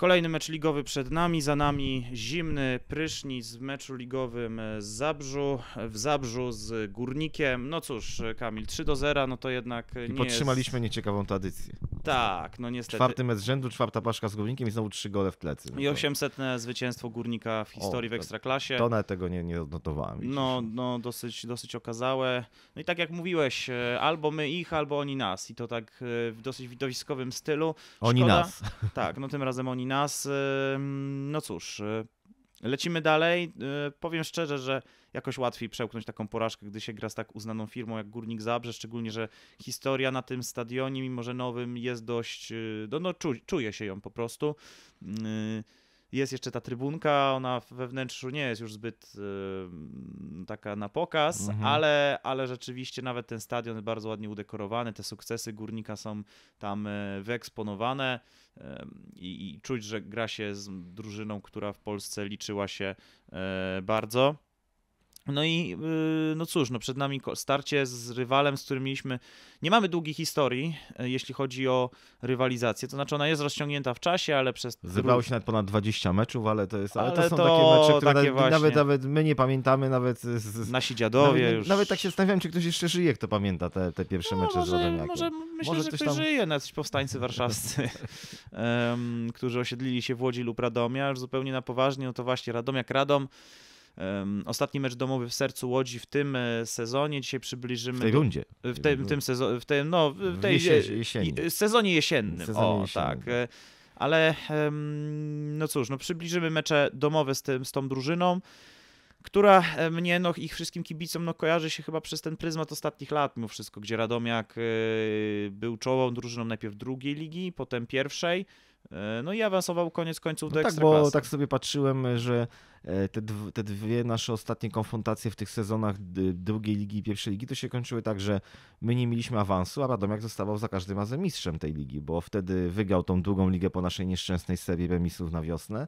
Kolejny mecz ligowy przed nami, za nami zimny prysznic w meczu ligowym z Zabrzu, w Zabrzu z Górnikiem. No cóż, Kamil, 3 do 0, no to jednak I nie podtrzymaliśmy jest... nieciekawą tradycję. Tak, no niestety. Czwarty mecz rzędu, czwarta paszka z Górnikiem i znowu trzy gole w plecy. No I 800 zwycięstwo Górnika w historii o, to, w Ekstraklasie. To nawet tego nie, nie odnotowałem. No, no dosyć, dosyć okazałe. No i tak jak mówiłeś, e, albo my ich, albo oni nas. I to tak e, w dosyć widowiskowym stylu. Szkoda... Oni nas. Tak, no tym razem oni nas, no cóż, y, lecimy dalej. Y, powiem szczerze, że jakoś łatwiej przełknąć taką porażkę, gdy się gra z tak uznaną firmą jak Górnik Zabrze, szczególnie, że historia na tym stadionie, mimo że nowym, jest dość, y, no, no czuje się ją po prostu. Jest jeszcze ta trybunka, ona we wnętrzu nie jest już zbyt y, taka na pokaz, mhm. ale, ale rzeczywiście nawet ten stadion jest bardzo ładnie udekorowany, te sukcesy Górnika są tam e, wyeksponowane i czuć, że gra się z drużyną, która w Polsce liczyła się e, bardzo. No i y, no cóż, no przed nami starcie z rywalem, z którym mieliśmy. Nie mamy długiej historii, y, jeśli chodzi o rywalizację. To znaczy, ona jest rozciągnięta w czasie, ale przez. Zebrało się nawet ponad 20 meczów, ale to jest. Ale, ale to są to takie mecze, które takie nawet, nawet, nawet, my nie pamiętamy, nawet. Z, Nasi dziadowie nawet, już. Nawet tak się zastanawiam, czy ktoś jeszcze żyje, kto pamięta te, te pierwsze no, mecze może, z Radomiakiem. Może myślę, może że ktoś tam... żyje, na no coś powstańcy warszawscy, którzy osiedlili się w Łodzi lub Radomia, już zupełnie na poważnie, no to właśnie Radomiak, Radom. Ostatni mecz domowy w sercu Łodzi w tym e, sezonie. Dzisiaj przybliżymy. W tej rundzie. W tym, tym sezonie, w tym, no, w tej Jesie, jesieni. E, sezonie jesiennym. Sezonie o, jesiennym. tak. E, ale no cóż, no przybliżymy mecze domowe z, tym, z tą drużyną która mnie, no i wszystkim kibicom, no kojarzy się chyba przez ten pryzmat ostatnich lat mimo wszystko, gdzie Radomiak był czołową drużyną najpierw drugiej ligi, potem pierwszej, no i awansował koniec końców no do tak, Ekstraklasy. bo tak sobie patrzyłem, że E, te, te dwie nasze ostatnie konfrontacje w tych sezonach drugiej ligi i pierwszej ligi to się kończyły tak, że my nie mieliśmy awansu, a Radomiak zostawał za każdym razem mistrzem tej ligi, bo wtedy wygrał tą drugą ligę po naszej nieszczęsnej serii remisów na wiosnę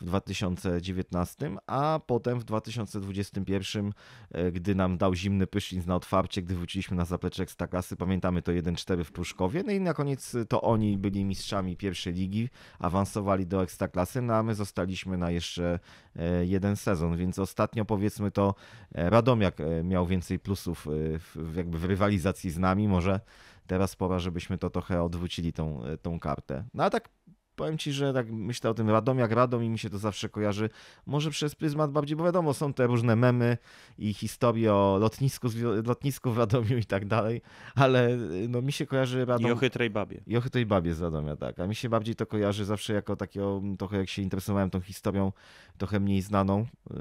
w 2019, a potem w 2021, e, gdy nam dał zimny prysznic na otwarcie, gdy wróciliśmy na zaplecze ekstaklasy, pamiętamy to 1-4 w Pruszkowie, no i na koniec e, to oni byli mistrzami pierwszej ligi, awansowali do Ekstraklasy, no a my zostaliśmy na jeszcze E, jeden sezon, więc ostatnio powiedzmy to e, Radomiak e, miał więcej plusów w, jakby w rywalizacji z nami, może teraz pora, żebyśmy to trochę odwrócili tą, tą kartę. No a tak powiem ci, że tak myślę o tym Radom jak Radom i mi się to zawsze kojarzy. Może przez pryzmat bardziej, bo wiadomo, są te różne memy i historie o lotnisku, lotnisku w Radomiu i tak dalej, ale y, no mi się kojarzy Radom... I o chytrej babie. I o chytrej babie z Radomia, tak. A mi się bardziej to kojarzy zawsze jako takiego, trochę jak się interesowałem tą historią, trochę mniej znaną, y,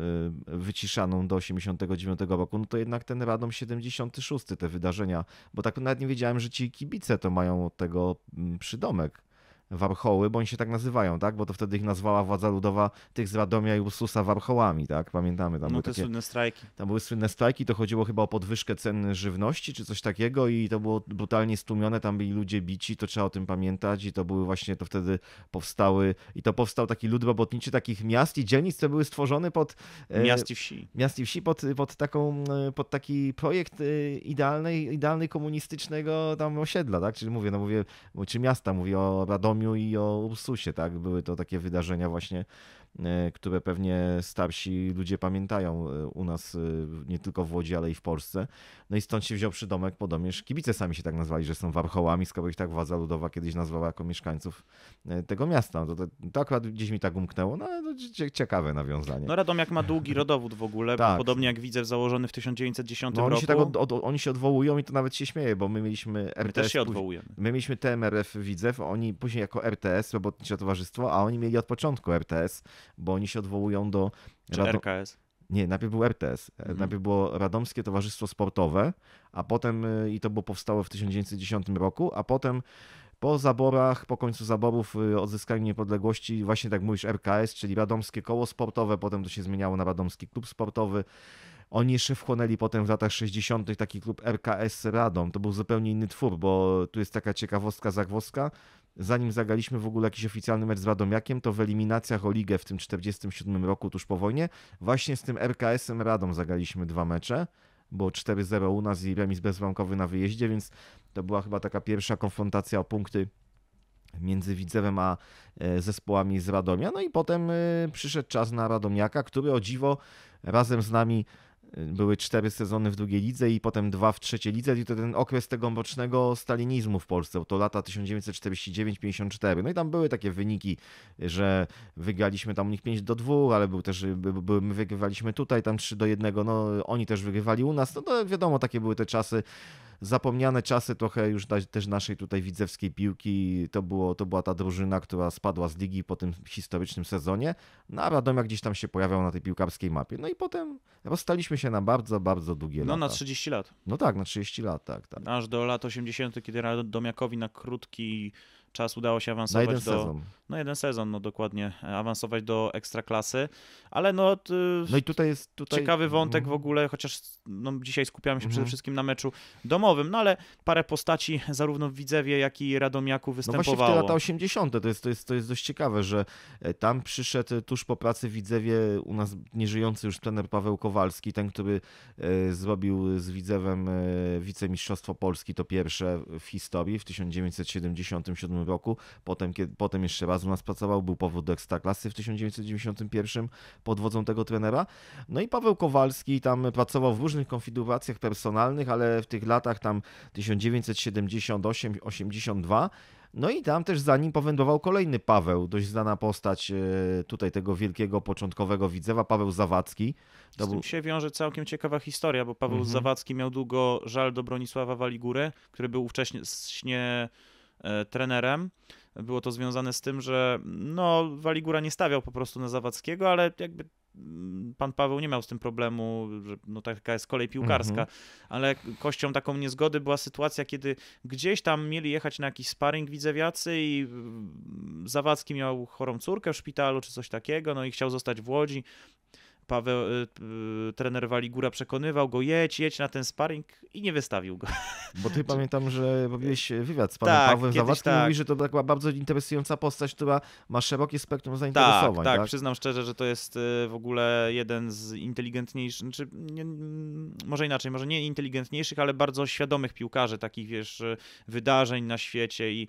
wyciszaną do 89 roku, no to jednak ten Radom 76, te wydarzenia, bo tak nawet nie wiedziałem, że ci kibice to mają tego mm, przydomek warchoły, bo oni się tak nazywają, tak? Bo to wtedy ich nazwała władza ludowa tych z Radomia i Ursusa warchołami, tak? Pamiętamy tam. No te takie, słynne strajki. Tam były słynne strajki, to chodziło chyba o podwyżkę cen żywności czy coś takiego i to było brutalnie stłumione, tam byli ludzie bici, to trzeba o tym pamiętać i to były właśnie, to wtedy powstały i to powstał taki lud robotniczy takich miast i dzielnic, które były stworzone pod... E, miast i wsi. Miast i wsi pod, pod, taką, e, pod taki projekt e, idealnej, idealnej komunistycznego tam osiedla, tak? Czyli mówię, no mówię, czy miasta, mówię o Radomie Bartolomiu i o Ursusie, tak? Były to takie wydarzenia właśnie E, które pewnie starsi ludzie pamiętają e, u nas, e, nie tylko w Łodzi, ale i w Polsce. No i stąd się wziął przydomek Podomierz. Kibice sami się tak nazwali, że są warchołami, skoro ich tak władza ludowa kiedyś nazwała jako mieszkańców tego miasta. No to, to, to akurat gdzieś mi tak umknęło, no ale ciekawe nawiązanie. No jak ma długi rodowód w ogóle, tak. podobnie jak Widzew założony w 1910 no, oni roku. Się tak od, od, oni się odwołują i to nawet się śmieje, bo my mieliśmy RTS. My też się odwołujemy. My mieliśmy TMRF Widzew, oni później jako RTS, Robotnicze Towarzystwo, a oni mieli od początku RTS bo oni się odwołują do. Czy Rado... RKS? Nie, najpierw był RTS. E, mhm. Najpierw było Radomskie Towarzystwo Sportowe, a potem e, i to było powstałe w 1910 roku, a potem po zaborach, po końcu zaborów, e, odzyskaniu niepodległości, właśnie tak mówisz, RKS, czyli Radomskie Koło Sportowe, potem to się zmieniało na Radomski Klub Sportowy. Oni jeszcze wchłonęli potem w latach 60. taki klub RKS Radom. To był zupełnie inny twór, bo tu jest taka ciekawostka, zagwozdka, zanim zagraliśmy w ogóle jakiś oficjalny mecz z Radomiakiem, to w eliminacjach o ligę w tym 47 roku, tuż po wojnie, właśnie z tym RKS-em Radom zagraliśmy dwa mecze, bo 4-0 u nas i remis bezwarunkowy na wyjeździe, więc to była chyba taka pierwsza konfrontacja o punkty między Widzewem a e, zespołami z Radomia. No i potem e, przyszedł czas na Radomiaka, który o dziwo razem z nami były cztery sezony w drugiej lidze i potem dwa w trzeciej lidze i to ten okres tego mrocznego stalinizmu w Polsce, to lata 1949-54. No i tam były takie wyniki, że wygraliśmy tam u nich 5 do 2, ale był też, by, my wygrywaliśmy tutaj tam 3 do 1, no oni też wygrywali u nas, no to wiadomo, takie były te czasy zapomniane czasy trochę już też naszej tutaj widzewskiej piłki. To, było, to była ta drużyna, która spadła z ligi po tym historycznym sezonie. No a wiadomo, gdzieś tam się pojawiał na tej piłkarskiej mapie. No i potem rozstaliśmy się na bardzo, bardzo długie no, lata. No na 30 lat. No tak, na 30 lat, tak. tak. Aż do lat 80., kiedy Radomiakowi na krótki czas udało się awansować na jeden do. Sezon. No jeden sezon, no dokładnie, awansować do ekstraklasy, ale no. no i tutaj jest tutaj... ciekawy wątek mm. w ogóle, chociaż no, dzisiaj skupiamy się mm. przede wszystkim na meczu domowym, no ale parę postaci zarówno w Widzewie, jak i Radomiaku występowało. No właśnie w te lata 80. To jest, to, jest, to jest dość ciekawe, że e, tam przyszedł tuż po pracy w Widzewie u nas nieżyjący już trener Paweł Kowalski, ten, który e, zrobił z Widzewem e, wicemistrzostwo Polski, to pierwsze w historii w 1977 roku, potem, kiedy, potem jeszcze raz u nas pracował, był powód do Ekstraklasy w 1991 pod wodzą tego trenera. No i Paweł Kowalski tam pracował w różnych konfiguracjach personalnych, ale w tych latach tam 1978-82 no i tam też za nim powędrował kolejny Paweł, dość znana postać e, tutaj tego wielkiego początkowego widzewa, Paweł Zawadzki. To Z tym się wiąże całkiem ciekawa historia, bo Paweł mhm. Zawadzki miał długo żal do Bronisława Waligury, który był ówcześnie E, trenerem. Było to związane z tym, że no, Waligura nie stawiał po prostu na Zawadzkiego, ale jakby mm, pan Paweł nie miał z tym problemu, że no taka jest kolej piłkarska, mhm. ale kością taką niezgody była sytuacja, kiedy gdzieś tam mieli jechać na jakiś sparring widzewiacy i mm, Zawadzki miał chorą córkę w szpitalu czy coś takiego, no i chciał zostać w Łodzi, Paweł, y, y, trener Waligura przekonywał go, jedź, jedź na ten sparring i nie wystawił go. Bo ty pamiętam, że robiłeś e, wywiad z panem tak, Pawłem Zawadzkim tak. mówi, że to była bardzo interesująca postać, która ma szerokie spektrum tak, zainteresowań. Tak, tak, tak? przyznam szczerze, że to jest e, w ogóle jeden z inteligentniejszych, znaczy, nie, może inaczej, może nie inteligentniejszych, ale bardzo świadomych piłkarzy, takich wiesz, e, wydarzeń na świecie i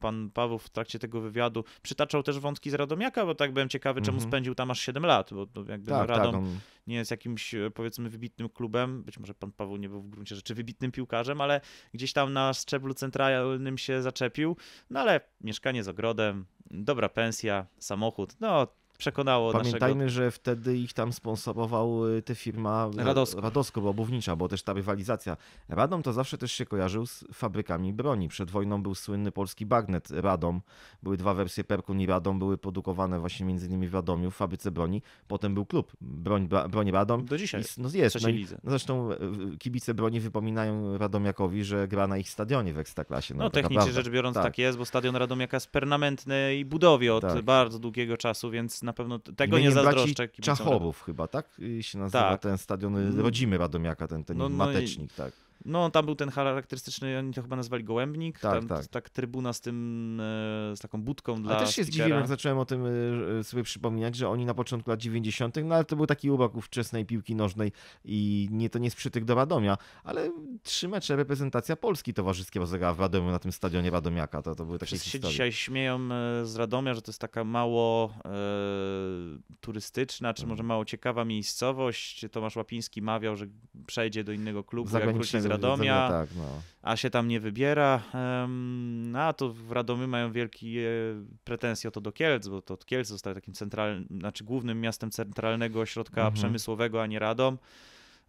pan Paweł w trakcie tego wywiadu przytaczał też wątki z Radomiaka, bo tak byłem ciekawy, czemu mhm. spędził tam aż 7 7 lat, bo jakby no, tak, Radom tak, on... No. nie jest jakimś e, powiedzmy wybitnym klubem, być może pan Paweł nie był w gruncie rzeczy wybitnym piłkarzem, ale gdzieś tam na szczeblu centralnym się zaczepił, no ale mieszkanie z ogrodem, dobra pensja, samochód, no przekonało Pamiętajmy, naszego... że wtedy ich tam sponsorował y, te firma Radosko. Y, Radosko, Obównicza, bo też ta rywalizacja. Radom to zawsze też się kojarzył z fabrykami broni. Przed wojną był słynny polski bagnet Radom. Były dwa wersje Perkun i Radom, były produkowane właśnie między innymi w Radomiu w fabryce broni. Potem był klub Broń, broń Radom. Do dzisiaj. I, no jest. No, i, no zresztą e, kibice broni wypominają Radomiakowi, że gra na ich stadionie w Ekstraklasie. No, no technicznie rzecz biorąc tak. tak. jest, bo stadion Radomiaka jest permanentny i budowie od tak. bardzo długiego czasu, więc na pewno tego nie zazdroszczę. Czachowów chyba, tak? I się nazywa tak. ten stadion mm. rodzimy Radomiaka, ten, ten no, matecznik, no i... tak. No, tam był ten charakterystyczny, oni to chyba nazwali gołębnik, tak, tam, tak. tak trybuna z tym, e, z taką budką dla Ja też się zdziwiłem, jak zacząłem o tym e, e, sobie przypominać, że oni na początku lat 90., no ale to był taki ubak ówczesnej piłki nożnej i nie to nie sprzytych do Radomia, ale trzy mecze reprezentacja Polski towarzyskie rozegrała w Radomiu na tym stadionie Wadomiaka. to, to były takie historie. się dzisiaj śmieją z Radomia, że to jest taka mało e, turystyczna, czy mm. może mało ciekawa miejscowość. Tomasz Łapiński mawiał, że przejdzie do innego klubu, Zagranicznego Radomia, tak, no. a się tam nie wybiera. No, a to w Radomiu mają wielkie e, pretensje o to do Kielc, bo to Kielc został takim centralnym, znaczy głównym miastem centralnego ośrodka mhm. przemysłowego, a nie Radom.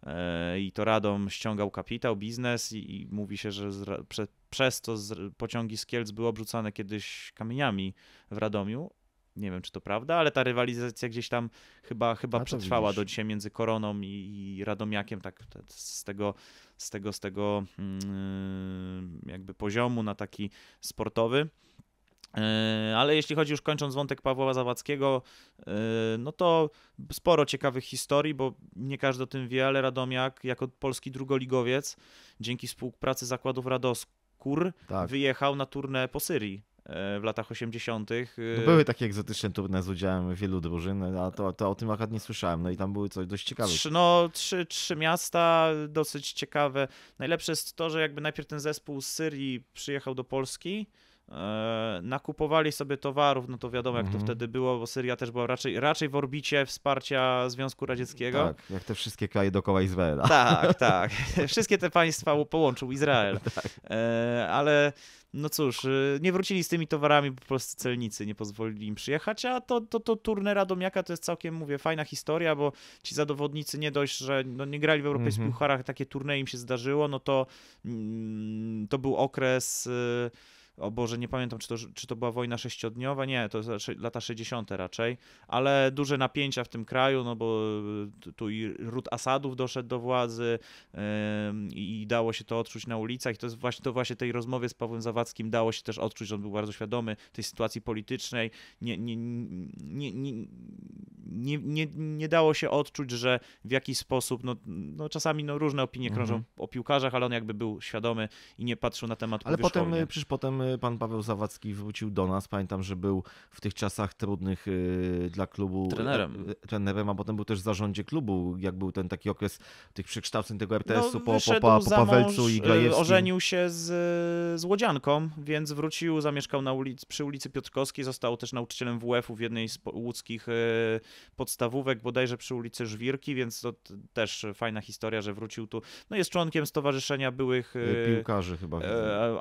E, I to Radom ściągał kapitał, biznes i, i mówi się, że z, prze, przez to z, pociągi z Kielc były obrzucane kiedyś kamieniami w Radomiu, nie wiem, czy to prawda, ale ta rywalizacja gdzieś tam chyba, chyba no przetrwała widzisz. do dzisiaj między Koroną i, i Radomiakiem, tak z tego, z tego, z tego yy, jakby poziomu na taki sportowy. E, ale jeśli chodzi już kończąc wątek Pawła Zawadzkiego, e, no to sporo ciekawych historii, bo nie każdy o tym wie, ale Radomiak jako polski drugoligowiec dzięki współpracy zakładów Radoskur tak. wyjechał na turnę po Syrii. E, w latach 80. E, no były takie egzotyczne turne z udziałem wielu drużyn, a to, to o tym akurat nie słyszałem. No i tam były coś dość ciekawe. Trzy, no, trzy, trzy miasta dosyć ciekawe. Najlepsze jest to, że jakby najpierw ten zespół z Syrii przyjechał do Polski. E, nakupowali sobie towarów, no to wiadomo jak mhm. to wtedy było, bo Syria też była raczej, raczej w orbicie wsparcia Związku Radzieckiego. Tak, jak te wszystkie kraje dookoła Izraela. Tak, tak. Wszystkie te państwa połączył Izrael. Tak. E, ale no cóż, e, nie wrócili z tymi towarami, bo polscy celnicy nie pozwolili im przyjechać, a to, to, to turne Radomiaka to jest całkiem, mówię, fajna historia, bo ci zadowodnicy nie dość, że no, nie grali w europejskich mm pucharach, takie turnieje im się zdarzyło, no to mm, to był okres... Y o Boże, nie pamiętam, czy to, czy to była wojna sześciodniowa, nie, to lata 60. raczej, ale duże napięcia w tym kraju, no bo y, tu i ród Asadów doszedł do władzy yy, i dało się to odczuć na ulicach i to jest właśnie, to właśnie tej rozmowie z Pawłem Zawadzkim dało się też odczuć, że on był bardzo świadomy tej sytuacji politycznej, nie, nie, nie, nie, nie, nie, nie dało się odczuć, że w jakiś sposób, no, no czasami no, różne opinie krążą mhm. o piłkarzach, ale on jakby był świadomy i nie patrzył na temat Ale potem, y, przecież potem y, pan Paweł Zawadzki wrócił do nas. Pamiętam, że był w tych czasach trudnych y, dla klubu y, trenerem, y, trenerem a potem był też w zarządzie klubu, jak był ten taki okres tych przekształceń tego no, RTS-u no, po, po, po, po Pawelcu mąż, i Grajewskim. Ożenił się z, z Łodzianką, więc wrócił, zamieszkał na ulicy, przy ulicy Piotrkowskiej, został też nauczycielem WF-u w jednej z łódzkich podstawówek, bodajże przy ulicy Żwirki, więc to też fajna historia, że wrócił tu. No jest członkiem Stowarzyszenia Byłych Piłkarzy chyba.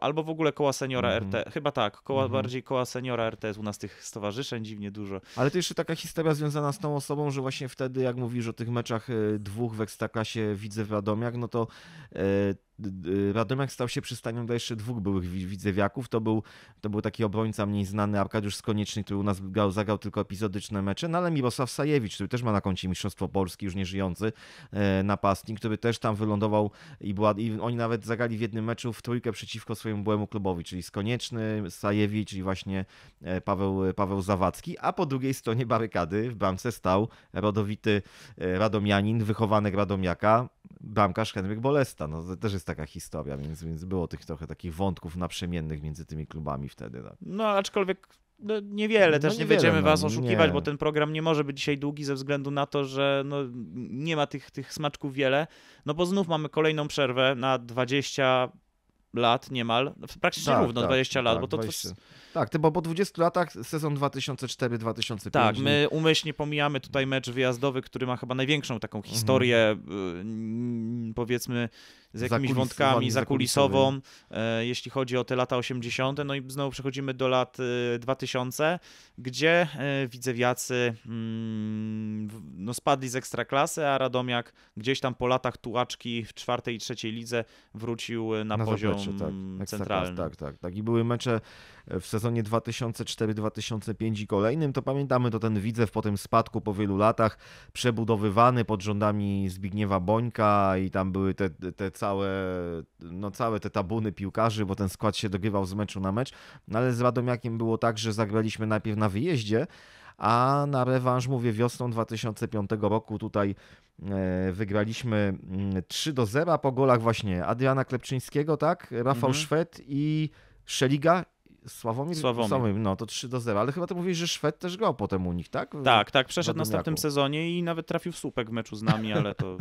Albo w ogóle koła seniora RT, mm. chyba tak, koła, mm bardziej koła seniora RT jest u nas tych stowarzyszeń dziwnie dużo. Ale to jeszcze taka historia związana z tą osobą, że właśnie wtedy, jak mówisz o tych meczach y, dwóch w Ekstraklasie widzę Radomiak, no to y, Radomiak stał się przystanią dla jeszcze dwóch byłych widzewiaków. To był, to był taki obrońca mniej znany, Arkadiusz Skonieczny, który u nas grał, zagrał tylko epizodyczne mecze, no ale Mirosław Sajewicz, który też ma na koncie Mistrzostwo Polski, już nie żyjący e, napastnik, który też tam wylądował i, była, i oni nawet zagali w jednym meczu w trójkę przeciwko swojemu byłemu klubowi, czyli Skonieczny, Sajewicz i właśnie e, Paweł, Paweł Zawadzki, a po drugiej stronie barykady w bramce stał rodowity e, radomianin, wychowanek radomiaka, bramkarz Henryk Bolesta. No, to też jest taka historia, więc, więc było tych trochę takich wątków naprzemiennych między tymi klubami wtedy. Tak. No aczkolwiek no, niewiele, no też no, nie będziemy no, was oszukiwać, nie. bo ten program nie może być dzisiaj długi ze względu na to, że no, nie ma tych, tych smaczków wiele, no bo znów mamy kolejną przerwę na 20 lat niemal, praktycznie tak, równo tak, 20 lat, tak, bo to... 20. Tak, ty, bo po 20 latach sezon 2004-2005. Tak, my umyślnie pomijamy tutaj mecz wyjazdowy, który ma chyba największą taką mhm. historię, mhm. powiedzmy, z jakimiś wątkami zakulisową, e, jeśli chodzi o te lata 80. No i znowu przechodzimy do lat 2000, y, gdzie e, Widzewiacy mm, no spadli z ekstraklasy, a Radomiak gdzieś tam po latach tułaczki w czwartej i trzeciej lidze wrócił e, na, na poziom Ekstraklasie, tak. Mm, tak, tak, tak. I były mecze e, w sezonie 2004-2005 i kolejnym, to pamiętamy to ten Widzew po tym spadku po wielu latach, przebudowywany pod rządami Zbigniewa Bońka i tam były te, te całe, no całe te tabuny piłkarzy, bo ten skład się dogrywał z meczu na mecz, no ale z Radomiakiem było tak, że zagraliśmy najpierw na wyjeździe, a na rewanż mówię wiosną 2005 roku tutaj e, wygraliśmy 3 mm, do 0 po golach właśnie Adriana Klepczyńskiego, tak? Rafał mhm. Szwed i Szeliga Sławomir, Sławomir. Sławomir, no to 3 do 0, ale chyba to mówisz, że Szwed też grał potem u nich, tak? Tak, tak, przeszedł na następnym sezonie i nawet trafił w słupek w meczu z nami, ale to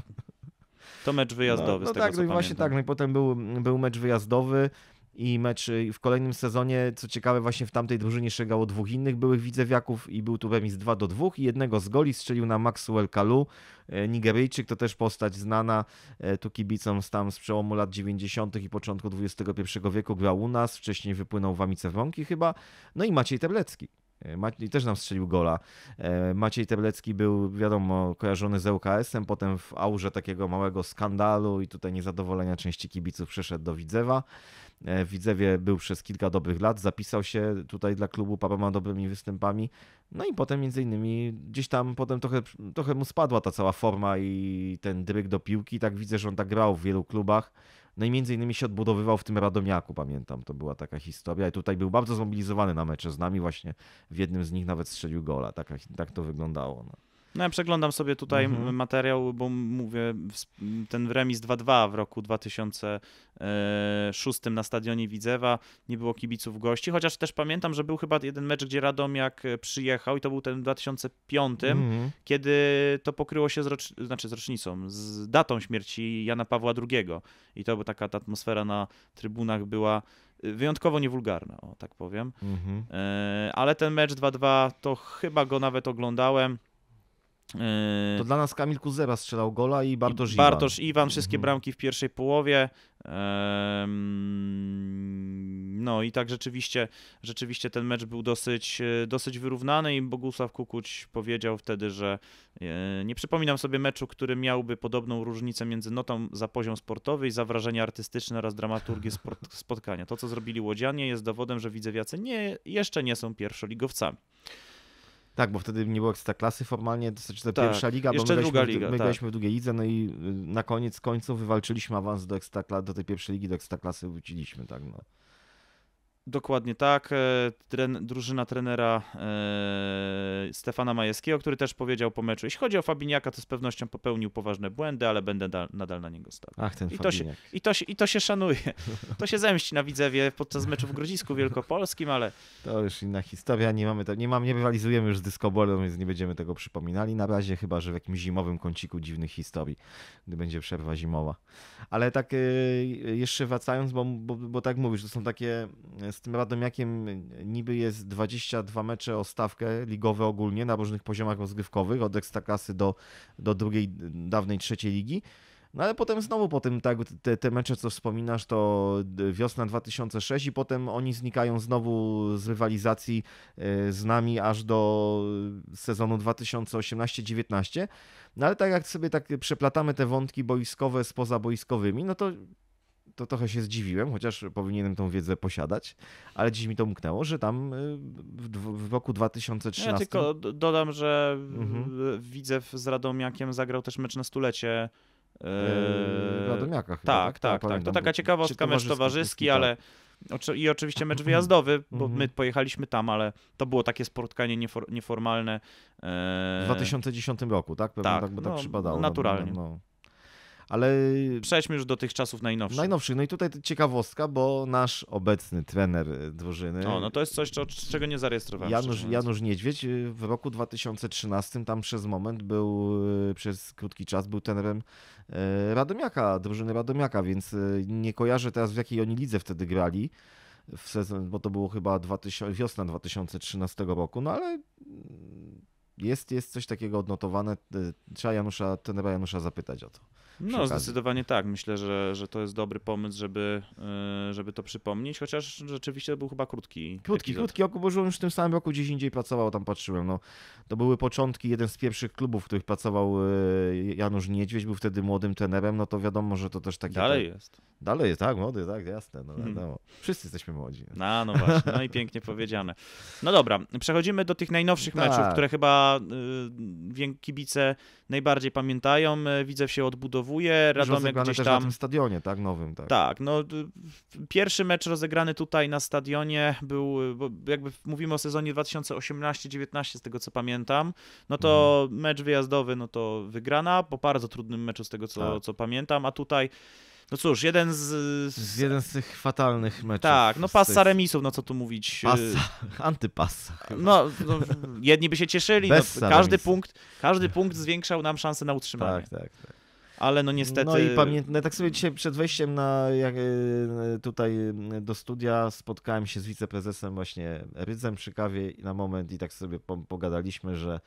to mecz no, wyjazdowy. No, no tego, tak, no co no właśnie tak. No i potem był, był mecz wyjazdowy i mecz y, w kolejnym sezonie, co ciekawe, właśnie w tamtej drużynie szegało dwóch innych byłych widzewiaków i był tu remis 2 do 2 i jednego z goli strzelił na Maxwell Kalu, y, Nigeryjczyk, to też postać znana y, tu kibicom z tam z przełomu lat 90. i początku XXI wieku, grał u nas, wcześniej wypłynął w Amice Wronki chyba, no i Maciej Terlecki. Maciej też nam strzelił gola. Maciej Teblecki był, wiadomo, kojarzony z ŁKS-em, e potem w aurze takiego małego skandalu i tutaj niezadowolenia części kibiców przeszedł do Widzewa w e, Widzewie był przez kilka dobrych lat, zapisał się tutaj dla klubu paroma dobrymi występami, no i potem między innymi gdzieś tam potem trochę, trochę mu spadła ta cała forma i ten dryg do piłki, tak widzę, że on tak grał w wielu klubach, no i między innymi się odbudowywał w tym Radomiaku, pamiętam, to była taka historia. I tutaj był bardzo zmobilizowany na mecze z nami, właśnie w jednym z nich nawet strzelił gola. Tak, tak to wyglądało. No. No ja przeglądam sobie tutaj mhm. materiał, bo mówię, ten remis 2-2 w roku 2006 e, na stadionie Widzewa, nie było kibiców gości, chociaż też pamiętam, że był chyba jeden mecz, gdzie Radomiak e, przyjechał i to był ten w 2005, mhm. kiedy to pokryło się z, rocz... znaczy z rocznicą, z datą śmierci Jana Pawła II i to była taka ta atmosfera na trybunach była e, wyjątkowo niewulgarna, o tak powiem. Mhm. Ale ten mecz 2-2 to chyba go nawet oglądałem. E, to dla nas Kamil Kuzera strzelał gola i Bartosz, I Bartosz Iwan. Bartosz Iwan, wszystkie mhm. bramki w pierwszej połowie. No i tak rzeczywiście, rzeczywiście ten mecz był dosyć, e, dosyć wyrównany i Bogusław Kukuć powiedział wtedy, że e, nie przypominam sobie meczu, który miałby podobną różnicę między notą za poziom sportowy i za wrażenie artystyczne oraz dramaturgię spotkania. To, co zrobili Łodzianie jest dowodem, że widzewiacy nie, jeszcze nie są pierwszoligowcami. Tak, bo wtedy nie było ekstraklasy formalnie, to znaczy ta tak. pierwsza liga, Jeszcze bo my, graliśmy, liga, my tak. graliśmy w drugiej lidze, no i y, na koniec końców wywalczyliśmy awans do do tej pierwszej ligi, do ekstraklasy wróciliśmy, tak no. Dokładnie tak. E, tren, drużyna trenera e, Stefana Majewskiego, który też powiedział po meczu, jeśli chodzi o Fabiniaka, to z pewnością popełnił poważne błędy, ale będę da, nadal na niego stawiał. Ach, ten I to, się, i, to się, I to się szanuje. To się zemści na Widzewie podczas meczu w Grodzisku Wielkopolskim, ale... To już inna historia. Nie mamy, to, nie, mam, nie rywalizujemy już z dyskobolem, więc nie będziemy tego przypominali na razie, chyba że w jakimś zimowym kąciku dziwnych historii, gdy będzie przerwa zimowa. Ale tak e, jeszcze wracając, bo, bo, bo tak mówisz, to są takie e, z tym Radomiakiem niby jest 22 mecze o stawkę ligowe ogólnie na różnych poziomach rozgrywkowych, od ekstraklasy do, do drugiej, dawnej trzeciej ligi. No ale potem znowu po tym, tak, te, te mecze, co wspominasz, to wiosna 2006 i potem oni znikają znowu z rywalizacji e, z nami aż do sezonu 2018-19. No ale tak jak sobie tak przeplatamy te wątki boiskowe z pozaboiskowymi, no to to trochę się zdziwiłem, chociaż powinienem tą wiedzę posiadać, ale dziś mi to umknęło, że tam y, w, roku 2013... No ja tylko dodam, że mhm. Y, z Radomiakiem zagrał też mecz na stulecie eee, y, Radomiaka chyba. Tak, tak, tak. tak. To taka ciekawostka, mecz towarzyski, tak. ale i oczywiście mecz mhm. wyjazdowy, bo my mhm. pojechaliśmy tam, ale to było takie spotkanie niefor nieformalne. Eee, w 2010 roku, tak? Pewnie tak, tak by tak przypadało. No, naturalnie. No, no ale... Przejdźmy już do tych czasów najnowszych. Najnowszych, no i tutaj ciekawostka, bo nasz obecny trener e, drużyny... O, no to jest coś, czego nie zarejestrowałem. Janusz, Janusz Niedźwiedź e, w roku 2013 tam przez moment był, e, przez krótki czas był trenerem Radomiaka, drużyny Radomiaka, więc nie kojarzę teraz w jakiej oni lidze wtedy grali w sezon, bo to było chyba 2000, wiosna 2013 roku, no ale mm, jest, jest coś takiego odnotowane. E, trzeba Janusza, tenera Janusza zapytać o to. No, zdecydowanie tak. Myślę, że, że to jest dobry pomysł, żeby, e, żeby to przypomnieć, chociaż rzeczywiście to był chyba krótki. Krótki, epizod. krótki okres, bo już w tym samym roku gdzieś indziej pracował, tam patrzyłem. No, to były początki, jeden z pierwszych klubów, w których pracował e, Janusz Niedźwiedź, był wtedy młodym tenerem, no to wiadomo, że to też takie... Dalej te... jest. Dalej, tak, młody, tak, jasne. No, hmm. no, wszyscy jesteśmy młodzi. No, no właśnie, no i pięknie powiedziane. No dobra, przechodzimy do tych najnowszych tak. meczów, które chyba y, kibice najbardziej pamiętają. Y, widzę się odbudowuje, Radomek gdzieś tam... na tym stadionie, tak, nowym, tak. Tak, no pierwszy mecz rozegrany tutaj na stadionie był, y, bo jakby mówimy o sezonie 2018-19 z tego co pamiętam, no to hmm. mecz wyjazdowy, no to wygrana, po bardzo trudnym meczu z tego co, tak. co pamiętam, a tutaj no cóż, jeden z... z... Jeden z tych fatalnych meczów. Tak, no pasa tych... remisów, no co tu mówić. Y- pasa, antypasa. No, no, jedni by się cieszyli, no, każdy, punkt, każdy punkt zwiększał nam szansę na utrzymanie. Tak, tak, tak. Ale no niestety... No i pamiętne, no tak sobie dzisiaj przed wejściem na, jak, y, tutaj y, do studia spotkałem się z wiceprezesem właśnie Rydzem przy kawie na moment i tak sobie pogadaliśmy, że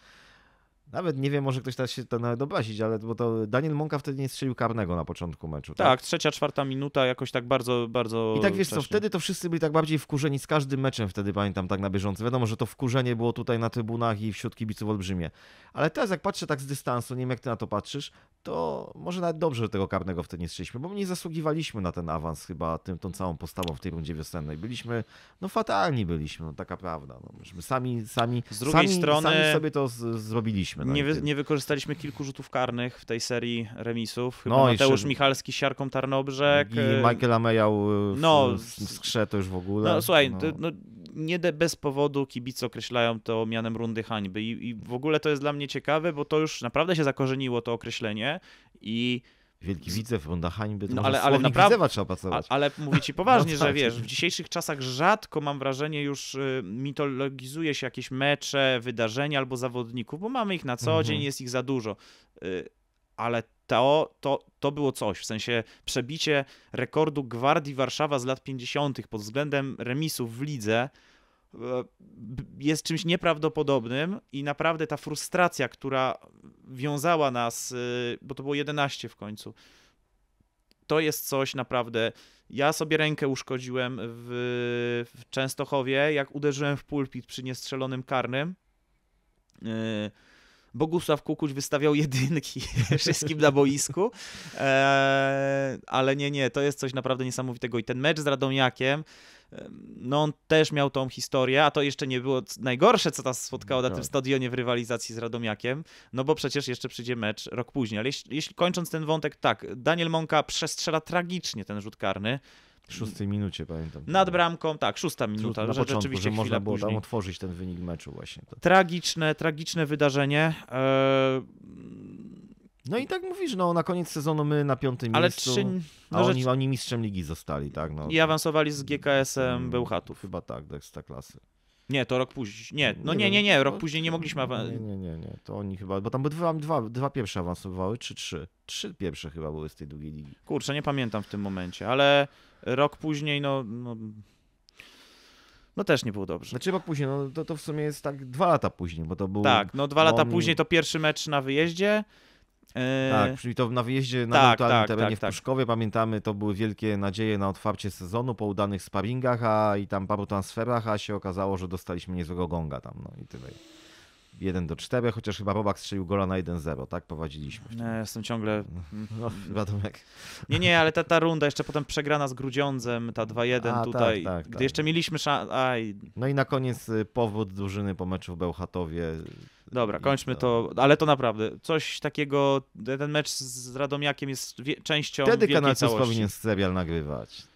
nawet nie wiem, może ktoś teraz się to nawet obrazić, ale bo to Daniel Monka wtedy nie strzelił karnego na początku meczu. Tak, tak trzecia, czwarta minuta jakoś tak bardzo, bardzo. I tak wiesz wcześnie. co, wtedy to wszyscy byli tak bardziej wkurzeni z każdym meczem, wtedy pamiętam tak na bieżąco. Wiadomo, że to wkurzenie było tutaj na trybunach i wśród kibiców olbrzymie. Ale teraz jak patrzę tak z dystansu, nie wiem jak ty na to patrzysz, to może nawet dobrze, że tego karnego wtedy nie strzeliśmy, bo my nie zasługiwaliśmy na ten awans chyba tym, tą całą postawą w tej rundzie wiosennej. Byliśmy, no fatalni byliśmy, no taka prawda. No, myśmy sami, sami, z drugiej sami, strony... sami sobie to z, zrobiliśmy. Tak, nie, wy, nie, wykorzystaliśmy kilku rzutów karnych w tej serii remisów. Chyba no, Mateusz jeszcze... Michalski siarką Tarnobrzeg. I y- Michaela Mayał w, no, w skrze to już w ogóle. No słuchaj, no. To, no, no nie bez powodu kibice określają to mianem rundy hańby I, i w ogóle to jest dla mnie ciekawe, bo to już naprawdę się zakorzeniło to określenie i Wielki Widzew, Ronda Hańby, no, ale, ale naprawdę trzeba pracować. ale mówię ci poważnie, no, tak, że wiesz, w dzisiejszych czasach rzadko mam wrażenie już y, mitologizuje się jakieś mecze, wydarzenia albo zawodników, bo mamy ich na co mhm. dzień, jest ich za dużo. Y, ale to, to, to było coś, w sensie przebicie rekordu Gwardii Warszawa z lat 50. pod względem remisów w lidze, E, jest czymś nieprawdopodobnym i naprawdę ta frustracja, która wiązała nas, e, bo to było 11 w końcu, to jest coś naprawdę. Ja sobie rękę uszkodziłem w, w Częstochowie, jak uderzyłem w pulpit przy niestrzelonym karnym. E, Bogusław Kukuć wystawiał jedynki wszystkim na boisku, ale nie, nie, to jest coś naprawdę niesamowitego. I ten mecz z Radomiakiem, no on też miał tą historię, a to jeszcze nie było najgorsze, co nas spotkało na tym tak. stadionie w rywalizacji z Radomiakiem, no bo przecież jeszcze przyjdzie mecz rok później. Ale jeśli, jeśli kończąc ten wątek, tak, Daniel Mąka przestrzela tragicznie ten rzut karny, w szóstej minucie, pamiętam. Nad bramką, tak, szósta minuta. Na że początku, rzeczywiście że można było później. tam otworzyć ten wynik meczu właśnie. To. Tragiczne, tragiczne wydarzenie. E, no i tak mówisz, no na koniec sezonu my na piątym Ale miejscu, trzy... no, a że... oni mistrzem ligi zostali, tak? No. I awansowali z GKS-em hmm, Bełchatów. Chyba tak, do klasy. Nie, to rok później. Nie, mm, no nie, nie, nie, nie. No, rok później nie mogliśmy awansować. Nie, nie, nie, nie, to oni chyba, bo tam by dwa, dwa, dwa pierwsze awansowały, czy trzy? Trzy pierwsze chyba były z tej drugiej ligi. Kurczę, nie pamiętam w tym momencie, ale rok później, no... no... No też nie było dobrze. Znaczy rok później, no to, to w sumie jest tak dwa lata później, bo to było... Tak, no dwa lata oni... później to pierwszy mecz na wyjeździe, E, tak, czyli to na wyjeździe na tak, neutralnym tak, terenie tak, w tak. Pruszkowie, pamiętamy, to były wielkie nadzieje na otwarcie sezonu po udanych sparringach a, i tam paru transferach, a się okazało, że dostaliśmy niezłego gonga tam, no i tyle. 1 do 4, chociaż chyba Robak strzelił gola na 1-0, tak? Prowadziliśmy. Ja e, jestem ciągle. No, wiadomo jak. Nie, nie, ale ta, ta runda jeszcze potem przegrana z Grudziądzem, ta 2-1 tak, tutaj. Tak, tak, gdy tak. jeszcze mieliśmy szansę. No i na koniec y, powód drużyny po meczu w Bełchatowie. Dobra, kończmy to, ale to naprawdę, coś takiego, ten mecz z Radomiakiem jest częścią Wtedy wielkiej Kanal powinien serial nagrywać.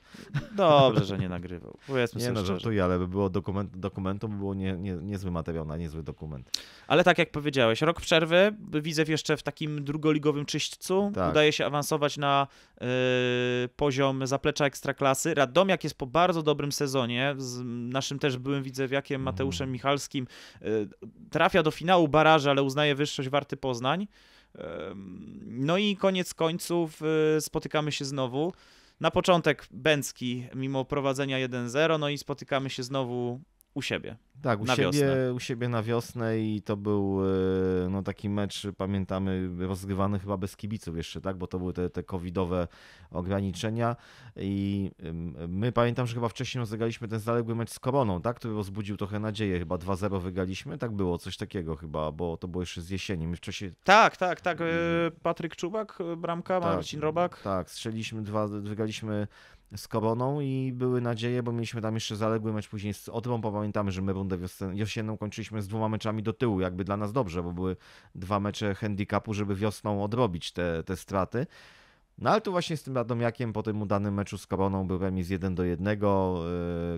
Dobrze, że nie nagrywał. Powiedzmy nie sobie no, żartuję, ale by było dokument, dokumentu, by było nie, nie, niezły materiał na niezły dokument. Ale tak jak powiedziałeś, rok przerwy, Widzew jeszcze w takim drugoligowym czyśćcu tak. udaje się awansować na y, poziom zaplecza ekstraklasy. Radomiak jest po bardzo dobrym sezonie, z naszym też byłym widzewiakiem mhm. Mateuszem mhm. Michalskim, y, trafia do finału baraży, ale uznaje wyższość Warty Poznań. No i koniec końców y, spotykamy się znowu. Na początek Bęcki mimo prowadzenia 1-0, no i spotykamy się znowu u siebie. Tak, u, siebie, u siebie na wiosnę i to był e, no, taki mecz, pamiętamy, rozgrywany chyba bez kibiców jeszcze, tak? bo to były te, te covidowe ograniczenia i my pamiętam, że chyba wcześniej rozegraliśmy ten zaległy mecz z Koroną, tak? który rozbudził trochę nadzieję, chyba 2-0 wygraliśmy, tak było, coś takiego chyba, bo to było jeszcze z jesieni. My wcześniej... Tak, tak, tak, mm. e, Patryk Czubak, e, bramka, tak, Marcin Robak. Tak, strzeliśmy, dwa, wygraliśmy z Koroną i były nadzieje, bo mieliśmy tam jeszcze zaległy mecz później z Otrą, bo pamiętamy, że my rundę jesienną kończyliśmy z dwoma meczami do tyłu, jakby dla nas dobrze, bo były dwa mecze handicapu, żeby wiosną odrobić te, te straty. No ale tu właśnie z tym Radomiakiem po tym udanym meczu z Koroną był remis 1 do 1. Yy,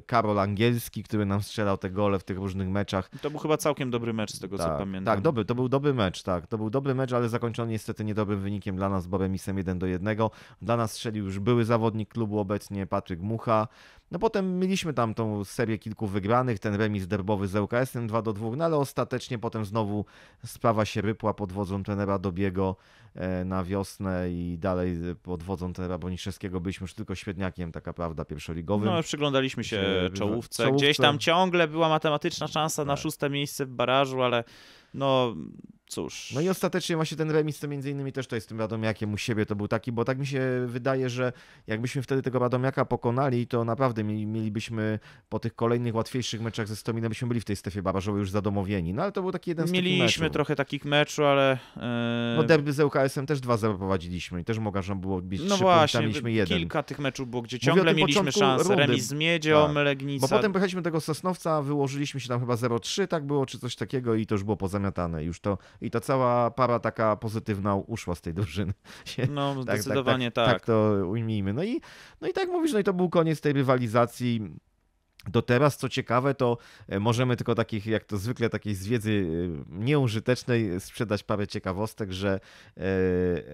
Karol Angielski, który nam strzelał te gole w tych różnych meczach. To był chyba całkiem dobry mecz z tego tak, co pamiętam. Tak, dobry, to był dobry mecz, tak. To był dobry mecz, ale zakończony niestety niedobrym wynikiem dla nas, bo remisem 1 do 1. Dla nas strzelił już były zawodnik klubu obecnie Patryk Mucha. No potem mieliśmy tam tą serię kilku wygranych, ten remis derbowy z ŁKS-em 2 do 2, no ale ostatecznie potem znowu sprawa się rypła pod wodzą trenera Dobiego e, na wiosnę i dalej pod wodzą trenera Boniszewskiego byliśmy już tylko świetniakiem, taka prawda, pierwszoligowym. No przyglądaliśmy się czołówce. czołówce. Gdzieś tam ciągle była matematyczna szansa na tak. szóste miejsce w barażu, ale no cóż. No i ostatecznie właśnie ten remis to między innymi też to jest tym Radomiakiem u siebie to był taki, bo tak mi się wydaje, że jakbyśmy wtedy tego Radomiaka pokonali, to naprawdę mielibyśmy po tych kolejnych łatwiejszych meczach ze Stominem byśmy byli w tej strefie barażowej już zadomowieni. No ale to był taki jeden z Mieliśmy takich meczów. trochę takich meczów, ale... Yy... No derby z UKS-em też 2-0 prowadziliśmy i też mogę, że było być No właśnie, mieliśmy jeden. kilka tych meczów było, gdzie ciągle mieliśmy szansę. Rundy. Remis z Miedzią, tak. Legnica. Bo potem pojechaliśmy tego Sosnowca, wyłożyliśmy się tam chyba 0-3, tak było, czy coś takiego i to już było po zamian pozamiatane już to i to cała para taka pozytywna uszła z tej drużyny. No, tak, zdecydowanie tak tak, tak, tak. to ujmijmy. No i, no i tak mówisz, no i to był koniec tej rywalizacji do teraz, co ciekawe, to e, możemy tylko takich, jak to zwykle, takiej z wiedzy e, nieużytecznej sprzedać parę ciekawostek, że e,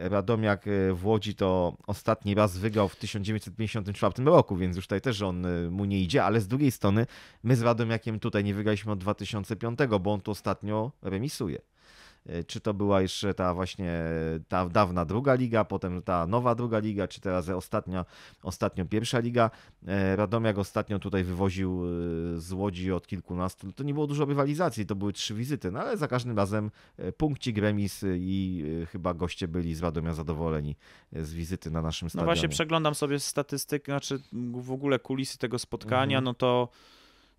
Radomiak w Łodzi to ostatni raz wygrał w 1954 roku, więc już tutaj też on mu nie idzie, ale z drugiej strony my z Radomiakiem tutaj nie wygraliśmy od 2005, bo on to ostatnio remisuje. E, czy to była jeszcze ta właśnie e, ta dawna druga liga, potem ta nowa druga liga, czy teraz ostatnio, ostatnio pierwsza liga. E, Radomiak ostatnio tutaj wywoził z Łodzi od kilkunastu, to nie było dużo rywalizacji, to były trzy wizyty, no ale za każdym razem punkci, gremis i chyba goście byli z Radomia zadowoleni z wizyty na naszym stadionie. No właśnie przeglądam sobie statystykę, znaczy w ogóle kulisy tego spotkania, mhm. no to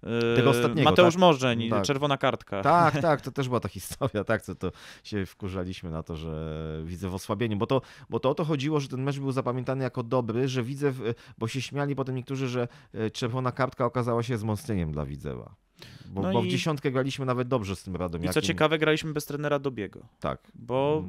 Yy, Tego ostatniego, Mateusz tak? Morzeń, tak. czerwona kartka. Tak, tak, to też była ta historia, tak, co to się wkurzaliśmy na to, że widzę w osłabieniu, bo to, bo to o to chodziło, że ten mecz był zapamiętany jako dobry, że widzę, bo się śmiali potem niektórzy, że e, czerwona kartka okazała się wzmocnieniem dla Widzewa. Bo, no bo i... w dziesiątkę graliśmy nawet dobrze z tym Radom. I co ciekawe, graliśmy bez trenera Dobiego. Tak. Bo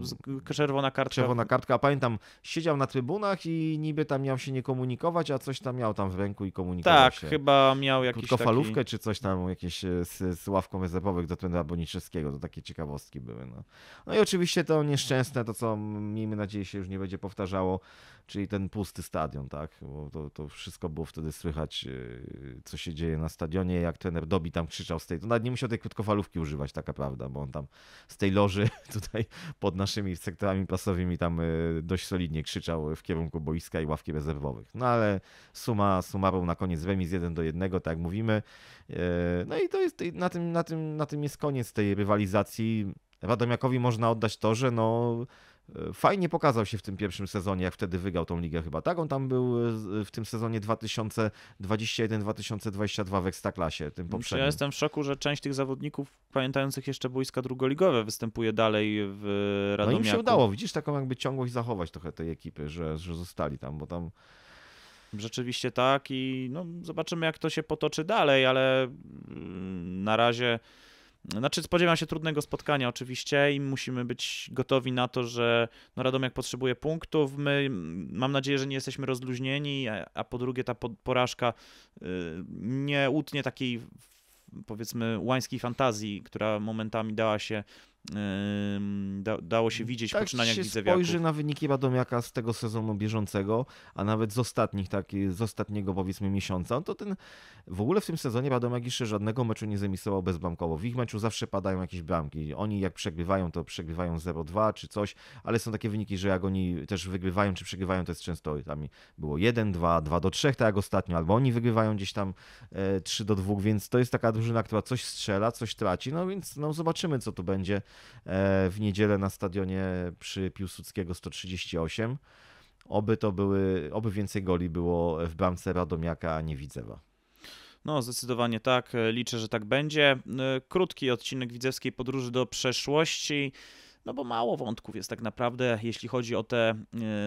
czerwona kartka. Czerwona kartka, a pamiętam, siedział na trybunach i niby tam miał się nie komunikować, a coś tam miał tam w ręku i komunikował tak, się. Tak, chyba miał jakiś Krótkofalówkę taki... czy coś tam, jakieś e, z, z ławką rezerwowych do trenera Boniczewskiego, to takie ciekawostki były. No. no i oczywiście to nieszczęsne, to co miejmy nadzieję się już nie będzie powtarzało, czyli ten pusty stadion, tak? Bo to, to wszystko było wtedy słychać, e, co się dzieje na stadionie, jak trener Dobi tam tam krzyczał z tej. To no, nawet nie musiał tej krótkowalówki używać, taka prawda, bo on tam z tej loży tutaj pod naszymi sektorami pasowymi tam y, dość solidnie krzyczał w kierunku boiska i ławki rezerwowych. No ale suma summarum na koniec remis 1 do 1, tak jak mówimy. Y, no i to jest na tym, na tym, na tym jest koniec tej rywalizacji. Radomiakowi można oddać to, że no E, fajnie pokazał się w tym pierwszym sezonie, jak wtedy wygrał tą ligę chyba, tak? On tam był e, w tym sezonie 2021-2022 w Ekstraklasie, tym poprzednim. Ja jestem w szoku, że część tych zawodników pamiętających jeszcze boiska drugoligowe występuje dalej w Radomiaku. No im się udało, widzisz, taką jakby ciągłość zachować trochę tej ekipy, że, że zostali tam, bo tam... Rzeczywiście tak i no, zobaczymy jak to się potoczy dalej, ale mm, na razie znaczy spodziewam się trudnego spotkania oczywiście i musimy być gotowi na to, że no Radomiak potrzebuje punktów. My mam nadzieję, że nie jesteśmy rozluźnieni, a, a po drugie ta porażka y, nie utnie takiej powiedzmy łańskiej fantazji, która momentami dała się Da, dało się widzieć tak poczynaniach się Widzewiaków. spojrzy na wyniki Badomiaka z tego sezonu bieżącego, a nawet z ostatnich, tak, z ostatniego powiedzmy miesiąca, to ten w ogóle w tym sezonie Radomiak jeszcze żadnego meczu nie zemisował bezbramkowo. W ich meczu zawsze padają jakieś bramki. Oni jak przegrywają, to przegrywają 0-2 czy coś, ale są takie wyniki, że jak oni też wygrywają czy przegrywają, to jest często tam było 1-2, 2-3, tak jak ostatnio, albo oni wygrywają gdzieś tam 3-2, e, więc to jest taka drużyna, która coś strzela, coś traci, no więc no, zobaczymy, co tu będzie E, w niedzielę na stadionie przy Piłsudskiego 138. Oby to były, oby więcej goli było w bramce Radomiaka, a nie Widzewa. No, zdecydowanie tak. E, liczę, że tak będzie. E, krótki odcinek widzewskiej podróży do przeszłości no bo mało wątków jest tak naprawdę, jeśli chodzi o te, e,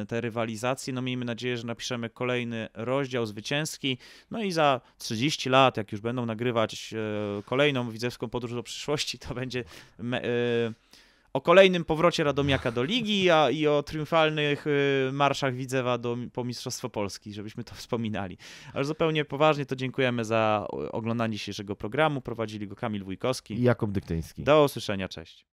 te rywalizacje. No miejmy nadzieję, że napiszemy kolejny rozdział zwycięski. No i za 30 lat, jak już będą nagrywać e, kolejną widzewską podróż do przyszłości, to będzie e, o kolejnym powrocie Radomiaka do ligi a, i o triumfalnych marszach Widzewa do, po Mistrzostwo Polski, żebyśmy to wspominali. Ale zupełnie poważnie to dziękujemy za oglądanie dzisiejszego programu. Prowadzili go Kamil Wójkowski i Jakub Dyktyński. Do usłyszenia, cześć.